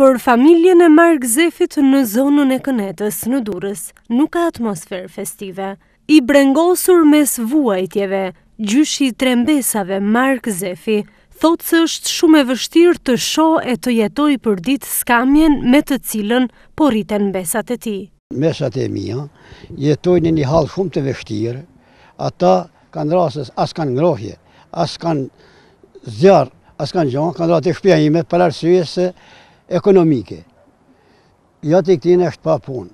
Për familjen e Mark Zefit në zonën e kënetës në Durës, nuk ka atmosferë festive. I brengosur mes vuajtjeve, gjyshi trembesave Mark Zefi, thotë se është shumë e vështirë të sho e të jetoj për ditë skamjen me të cilën poriten besat e ti. Mesat e mija jetojnë një halë shumë të vështirë, ata kanë rrasës, asë kanë ngrohje, asë kanë zjarë, asë kanë gjonë, kanë rrasë të shpja ime për arsye se ekonomike. Jotë i këtine është pa punë,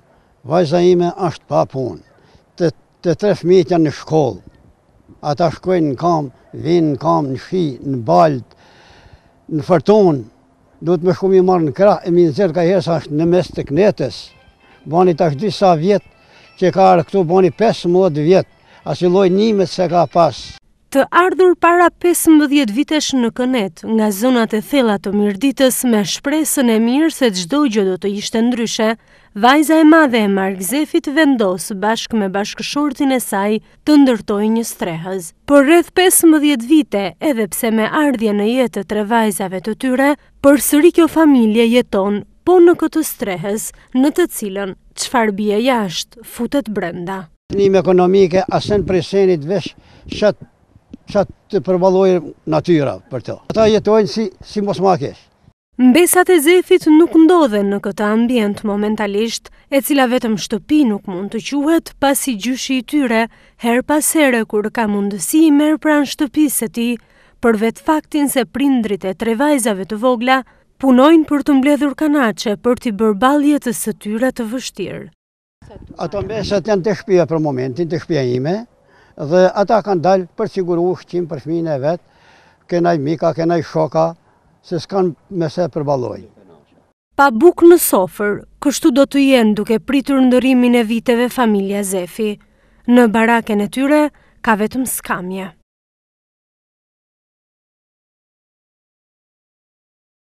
vajza ime është pa punë, të, të tre fmitja në shkollë, ata shkojnë në kam, vinë në kam, në shi, në baltë, në fërtonë, do të më shku mi marë në krah, e mi në ka jesë sa është në mes të knetës, bani të është disa vjetë, që ka arë këtu bani 5 modë vjetë, asiloj njimet se ka pasë të ardhur para 15 vitesh në kënet, nga zonat e thela të mirditës me shpresën e mirë se gjdoj gjë do të ishte ndryshe, vajza e madhe e Mark Zefit vendos bashkë me bashkëshortin e saj të ndërtoj një strehës. Por rrëth 15 vite, edhe pse me ardhje në jetë të vajzave të tyre, për sëri kjo familje jeton po në këtë strehës në të cilën qfar bje jashtë futët brenda. Një me ekonomike asen prej vesh qëtë sa të përbalojë natyra për të. Ata jetojnë si, si mos ma kesh. Mbesat e zethit nuk ndodhen në këtë ambient momentalisht, e cila vetëm shtëpi nuk mund të quhet pasi gjyshi i tyre, her pas here kur ka mundësi i merë pran shtëpisë ti, për vetë faktin se prindrit e tre vajzave të vogla punojnë për të mbledhur kanache për t'i bërbaljet të së tyre të vështirë. Ato mbesat janë të shpia për momentin, të shpia ime, dhe ata kanë dalë për siguru ushqim për fmin e vetë, kenaj mika, kenaj shoka, se s'kanë me se përbaloj. Pa buk në sofer, kështu do të jenë duke pritur ndërimin e viteve familja Zefi. Në barake në tyre, ka vetëm skamje.